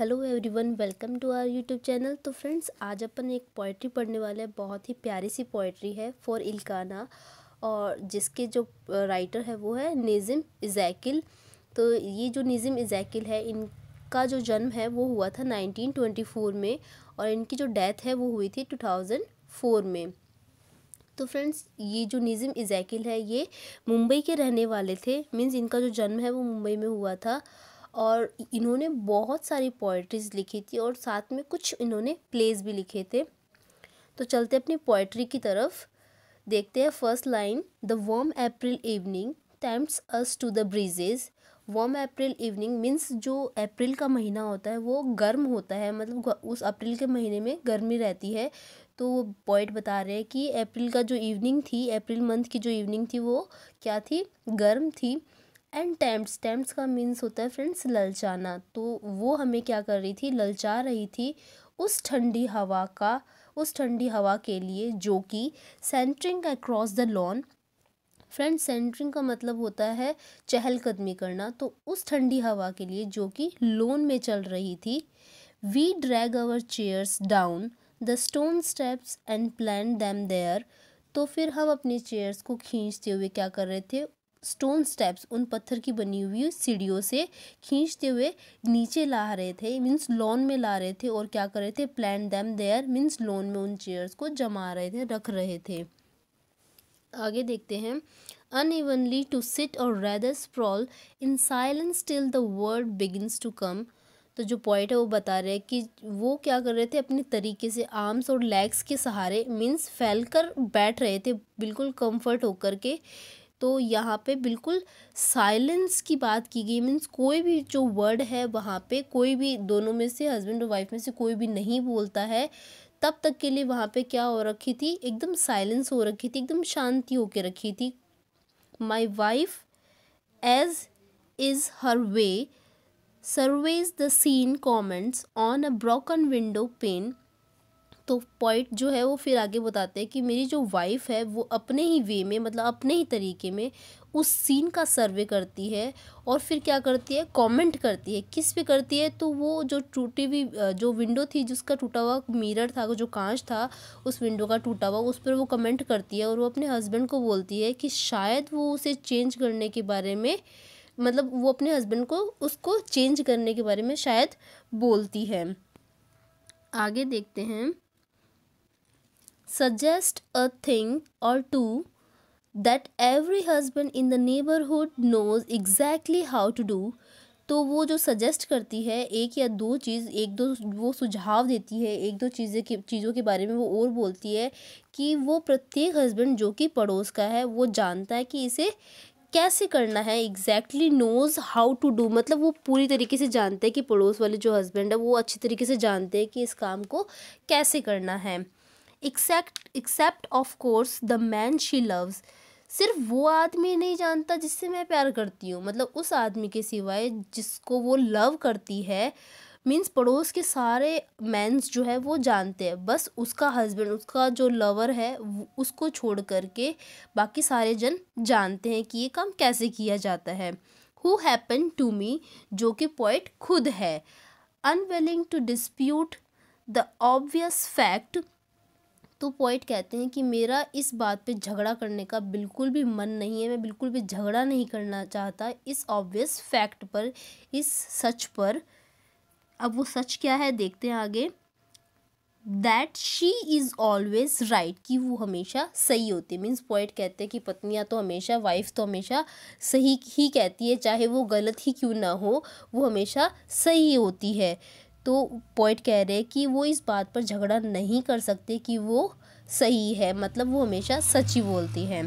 hello everyone welcome to our YouTube channel तो friends आज अपन एक पोइट्री पढ़ने वाले हैं बहुत ही प्यारी सी पोइट्री है फॉर इल्काना और जिसके जो राइटर है वो है निज़म इजैकिल तो ये जो निज़म इजैकिल है इनका जो जन्म है वो हुआ था 1924 में और इनकी जो डेथ है वो हुई थी टू में तो फ्रेंड्स ये जो निज़म इजैकिल है ये मुंबई के रहने वाले थे मीन्स इनका जो जन्म है वो मुंबई में हुआ था और इन्होंने बहुत सारी पोइट्रीज़ लिखी थी और साथ में कुछ इन्होंने प्लेज भी लिखे थे तो चलते अपनी पोइट्री की तरफ देखते हैं first line the warm April evening tempts us to the breezes warm April evening means जो अप्रैल का महीना होता है वो गर्म होता है मतलब उस अप्रैल के महीने में गर्मी रहती है तो वो पॉइंट बता रहे हैं कि अप्रैल का जो इवनिंग थी अप्रैल मंथ की जो इवनिंग थी वो क्या थी गर्म थी एंड टेम्प्स टेम्प्स का मीन्स होता है फ्रेंड्स ललचाना तो वो हमें क्या कर रही थी ललचा रही थी उस ठंडी हवा का उस ठंडी हवा के लिए जो कि sauntering across the lawn friend sauntering का मतलब होता है चहलकदमी करना तो उस ठंडी हवा के लिए जो कि लोन में चल रही थी we drag our chairs down the stone steps and plant them there तो फिर हम अपने चेयर्स को खींचते हुए क्या कर रहे थे स्टोन स्टेप्स उन पत्थर की बनी हुई सीढ़ियों से खींचते हुए नीचे ला रहे थे मीन्स लॉन में ला रहे थे और क्या कर रहे थे plant them there means lawn में उन चेयर्स को जमा रहे थे रख रहे थे आगे देखते हैं अनइवनली टू सिट और rather sprawl in silence till the word begins to come तो जो पॉइंट है वो बता रहे हैं कि वो क्या कर रहे थे अपने तरीके से आर्म्स और लेग्स के सहारे मीन्स फैल कर बैठ रहे थे बिल्कुल कंफर्ट होकर के तो यहाँ पे बिल्कुल साइलेंस की बात की गई मीन्स कोई भी जो वर्ड है वहाँ पे कोई भी दोनों में से हस्बैंड और वाइफ में से कोई भी नहीं बोलता है तब तक के लिए वहाँ पे क्या हो रखी थी एकदम साइलेंस हो रखी थी एकदम शांति के रखी थी my wife as is her way surveys the scene comments on a broken window pane तो पॉइंट जो है वो फिर आगे बताते हैं कि मेरी जो वाइफ है वो अपने ही वे में मतलब अपने ही तरीके में उस सीन का सर्वे करती है और फिर क्या करती है कमेंट करती है किस पे करती है तो वो जो टूटी हुई जो विंडो थी जिसका टूटा हुआ मिरर था जो कांच था उस विंडो का टूटा हुआ उस पर वो कमेंट करती है और वो अपने हस्बैंड को बोलती है कि शायद वो उसे चेंज करने के बारे में मतलब वो अपने हस्बैंड को उसको चेंज करने के बारे में शायद बोलती है आगे देखते हैं suggest a thing or two that every husband in the neighborhood knows exactly how to do तो वो जो सजेस्ट करती है एक या दो चीज़ एक दो वो सुझाव देती है एक दो चीज़ें के चीज़ों के बारे में वो और बोलती है कि वो प्रत्येक हस्बैंड जो कि पड़ोस का है वो जानता है कि इसे कैसे करना है exactly knows how to do मतलब वो पूरी तरीके से जानते हैं कि पड़ोस वाले जो हस्बैंड है वो अच्छी तरीके से जानते हैं कि इस काम को कैसे करना है except except of course the man she loves सिर्फ वो आदमी नहीं जानता जिससे मैं प्यार करती हूँ मतलब उस आदमी के सिवाय जिसको वो लव करती है मीन्स पड़ोस के सारे मैंस जो है वो जानते हैं बस उसका हस्बैंड उसका जो लवर है उसको छोड़ करके बाकी सारे जन जानते हैं कि ये काम कैसे किया जाता है हु हैपन टू मी जो कि पॉइंट खुद है unwilling to dispute the obvious fact तो पॉइंट कहते हैं कि मेरा इस बात पे झगड़ा करने का बिल्कुल भी मन नहीं है मैं बिल्कुल भी झगड़ा नहीं करना चाहता इस ऑब्वियस फैक्ट पर इस सच पर अब वो सच क्या है देखते हैं आगे that she is always right कि वो हमेशा सही होती है मीन्स पॉइंट कहते हैं कि पत्नियाँ तो हमेशा वाइफ तो हमेशा सही ही कहती है चाहे वो गलत ही क्यों ना हो वो हमेशा सही होती है तो पॉइंट कह रहे हैं कि वो इस बात पर झगड़ा नहीं कर सकते कि वो सही है मतलब वो हमेशा सच ही बोलती हैं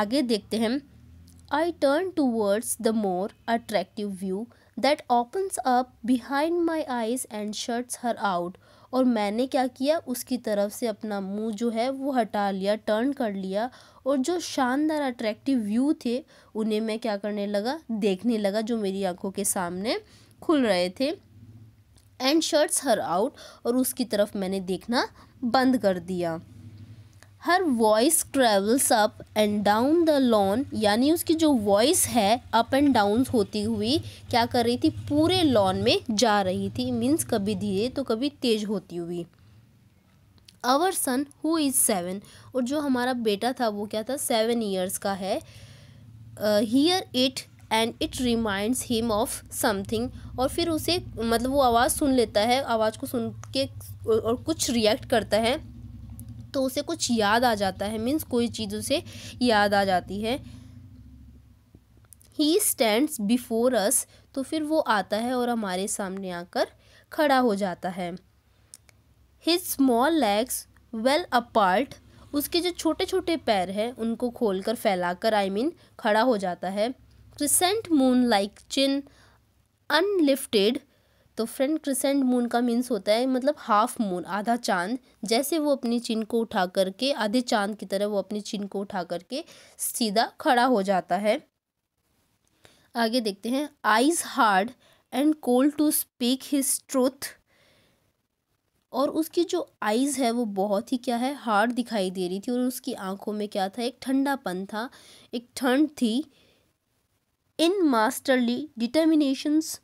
आगे देखते हैं I turn towards the more attractive view that opens up behind my eyes and shuts her out और मैंने क्या किया उसकी तरफ से अपना मुंह जो है वो हटा लिया टर्न कर लिया और जो शानदार अट्रैक्टिव व्यू थे उन्हें मैं क्या करने लगा देखने लगा जो मेरी आंखों के सामने खुल रहे थे एंड शर्ट्स हर आउट और उसकी तरफ मैंने देखना बंद कर दिया her voice travels up and down the lawn यानी उसकी जो वॉइस है अप एंड डाउन होती हुई क्या कर रही थी पूरे लॉन में जा रही थी मीन्स कभी धीरे तो कभी तेज होती हुई our son who is seven और जो हमारा बेटा था वो क्या था सेवन ईयर्स का है here uh, it and it reminds him of something और फिर उसे मतलब वो आवाज़ सुन लेता है आवाज़ को सुन के और कुछ रिएक्ट करता है तो उसे कुछ याद आ जाता है मीन्स कोई चीज़ उसे याद आ जाती है ही स्टैंड्स बिफोर अस तो फिर वो आता है और हमारे सामने आकर खड़ा हो जाता है his small legs well apart उसके जो छोटे छोटे पैर हैं उनको खोलकर फैलाकर आई मीन खड़ा हो जाता है crescent moon like chin unlifted तो फ्रेंड क्रिसेंट मून का मीन्स होता है मतलब हाफ मून आधा चांद जैसे वो अपनी चिन को उठा करके आधे चांद की तरह वो अपनी चिन को उठा करके सीधा खड़ा हो जाता है आगे देखते हैं eyes hard and cold to speak his truth और उसकी जो आइज़ है वो बहुत ही क्या है हार्ड दिखाई दे रही थी और उसकी आंखों में क्या था एक ठंडापन था एक ठंड थी इन मास्टरली डिटर्मिनेशंस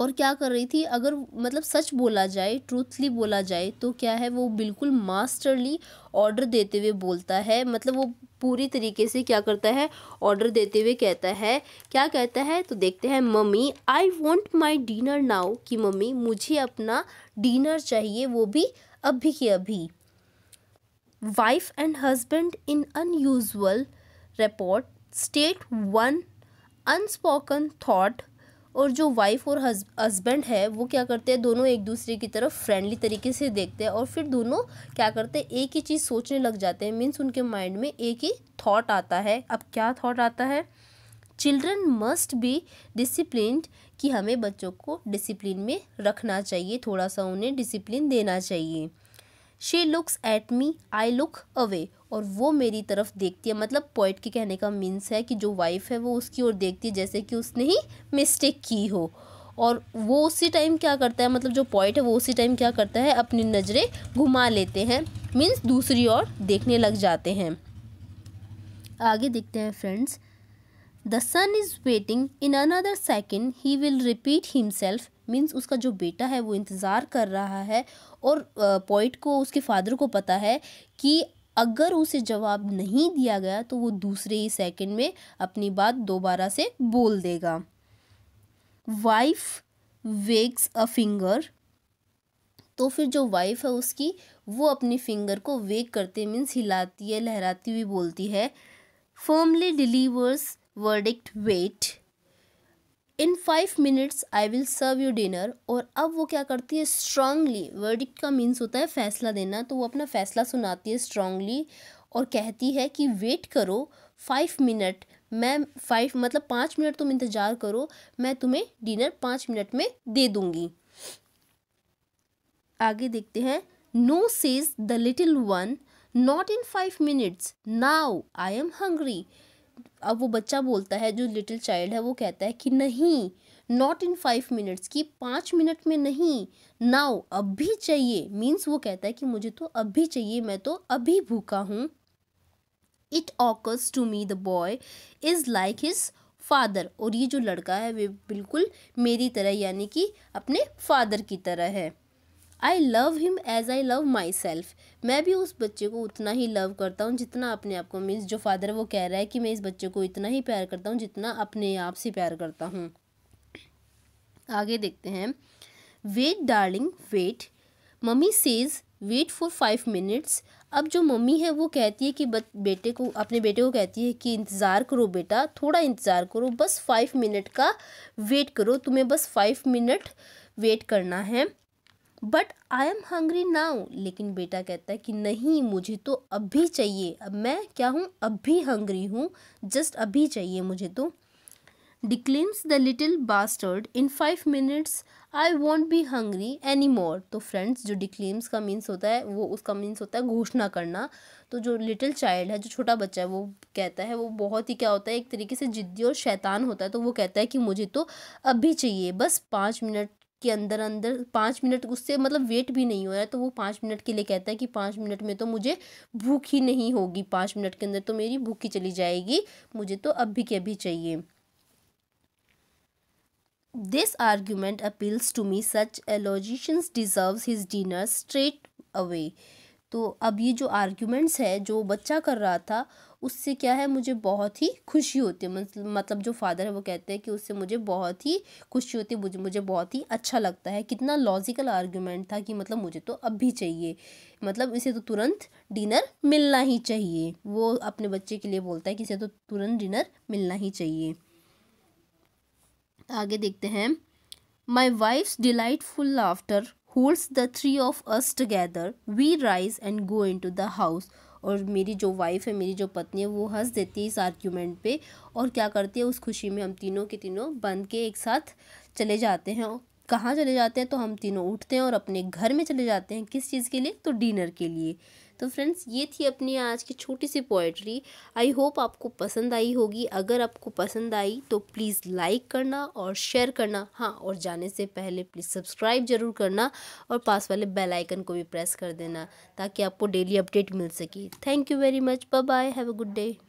और क्या कर रही थी अगर मतलब सच बोला जाए ट्रूथली बोला जाए तो क्या है वो बिल्कुल मास्टरली ऑर्डर देते हुए बोलता है मतलब वो पूरी तरीके से क्या करता है ऑर्डर देते हुए कहता है क्या कहता है तो देखते हैं mummy I want my dinner now कि मम्मी मुझे अपना डिनर चाहिए वो भी अभी के अभी wife and husband in unusual report state one unspoken thought और जो वाइफ और हस्बैंड है वो क्या करते हैं दोनों एक दूसरे की तरफ फ्रेंडली तरीके से देखते हैं और फिर दोनों क्या करते हैं एक ही चीज़ सोचने लग जाते हैं मीन्स उनके माइंड में एक ही थाट आता है अब क्या थाट आता है चिल्ड्रन मस्ट बी डिसिप्लिन कि हमें बच्चों को डिसिप्लिन में रखना चाहिए थोड़ा सा उन्हें डिसिप्लिन देना चाहिए she looks at me I look away और वो मेरी तरफ देखती है मतलब पोइट के कहने का मीन्स है कि जो वाइफ है वो उसकी ओर देखती है जैसे कि उसने ही मिस्टेक की हो और वो उसी टाइम क्या करता है मतलब जो पॉइंट है वो उसी टाइम क्या करता है अपनी नज़रें घुमा लेते हैं मीन्स दूसरी ओर देखने लग जाते हैं आगे देखते हैं friends the son is waiting in another second he will repeat himself means उसका जो बेटा है वो इंतज़ार कर रहा है और पोइट को उसके फादर को पता है कि अगर उसे जवाब नहीं दिया गया तो वो दूसरे ही सेकंड में अपनी बात दोबारा से बोल देगा वाइफ वेक्स अ फिंगर तो फिर जो वाइफ है उसकी वो अपनी फिंगर को वेक करते मीन्स हिलाती है लहराती हुई बोलती है firmly delivers verdict wait in five minutes I will serve you dinner और अब वो क्या करती है स्ट्रांगली वर्डिक्ट का मीन्स होता है फैसला देना तो वो अपना फैसला सुनाती है स्ट्रांगली और कहती है कि वेट करो फाइव मिनट मैं फाइव मतलब पाँच मिनट तुम इंतज़ार करो मैं तुम्हें डिनर पाँच मिनट में दे दूँगी आगे देखते हैं no says the little one not in five minutes now I am hungry अब वो बच्चा बोलता है जो लिटिल चाइल्ड है वो कहता है कि नहीं नॉट इन फाइव मिनट्स कि पाँच मिनट में नहीं नाउ अब भी चाहिए मीन्स वो कहता है कि मुझे तो अभी चाहिए मैं तो अभी भूखा हूँ it occurs to me the boy is like his father और ये जो लड़का है वे बिल्कुल मेरी तरह यानी कि अपने फादर की तरह है I love him as I love myself मैं भी उस बच्चे को उतना ही लव करता हूँ जितना अपने आप को मीन्स जो फादर वो कह रहा है कि मैं इस बच्चे को इतना ही प्यार करता हूँ जितना अपने आप से प्यार करता हूँ आगे देखते हैं wait darling wait mummy says wait for five minutes अब जो मम्मी है वो कहती है कि बेटे को अपने बेटे को कहती है कि इंतज़ार करो बेटा थोड़ा इंतज़ार करो बस फाइव मिनट का वेट करो तुम्हें बस फाइव मिनट वेट करना है but I am hungry now लेकिन बेटा कहता है कि नहीं मुझे तो अभी चाहिए अब मैं क्या हूँ अभी हंग्री हूँ जस्ट अभी चाहिए मुझे तो declaims the little bastard in five minutes I won't be hungry any more तो फ्रेंड्स जो डिक्लेम्स का मीन्स होता है वो उसका मीन्स होता है घोषणा करना तो जो लिटिल चाइल्ड है जो छोटा बच्चा है वो कहता है वो बहुत ही क्या होता है एक तरीके से जिद्दी और शैतान होता है तो वो कहता है कि मुझे तो अभी चाहिए बस पाँच मिनट कि अंदर अंदर पाँच मिनट उससे मतलब वेट भी नहीं हो रहा है तो वो पाँच मिनट के लिए कहता है कि पाँच मिनट में तो मुझे भूख ही नहीं होगी पाँच मिनट के अंदर तो मेरी भूख ही चली जाएगी मुझे तो अभी के अभी चाहिए this argument appeals to me such a deserve his dinner straight away तो अब ये जो आर्ग्यूमेंट्स है जो बच्चा कर रहा था उससे क्या है मुझे बहुत ही खुशी होती है मतलब, मतलब जो फादर है वो कहते हैं कि उससे मुझे बहुत ही खुशी होती है मुझे मुझे बहुत ही अच्छा लगता है कितना लॉजिकल आर्ग्यूमेंट था कि मतलब मुझे तो अब भी चाहिए मतलब इसे तो तुरंत डिनर मिलना ही चाहिए वो अपने बच्चे के लिए बोलता है कि इसे तो तुरंत डिनर मिलना ही चाहिए आगे देखते हैं my wife's delightful after holds the three of us together we rise and go into the house और मेरी जो वाइफ है मेरी जो पत्नी है वो हंस देती है इस आर्ग्यूमेंट पे और क्या करती है उस खुशी में हम तीनों के तीनों बंद के एक साथ चले जाते हैं कहाँ चले जाते हैं तो हम तीनों उठते हैं और अपने घर में चले जाते हैं किस चीज़ के लिए तो डिनर के लिए तो फ्रेंड्स ये थी अपनी आज की छोटी सी पोइट्री आई होप आपको पसंद आई होगी अगर आपको पसंद आई तो प्लीज़ लाइक करना और शेयर करना हाँ और जाने से पहले प्लीज़ सब्सक्राइब जरूर करना और पास वाले बेल आइकन को भी प्रेस कर देना ताकि आपको डेली अपडेट मिल सके thank you very much bye bye have a good day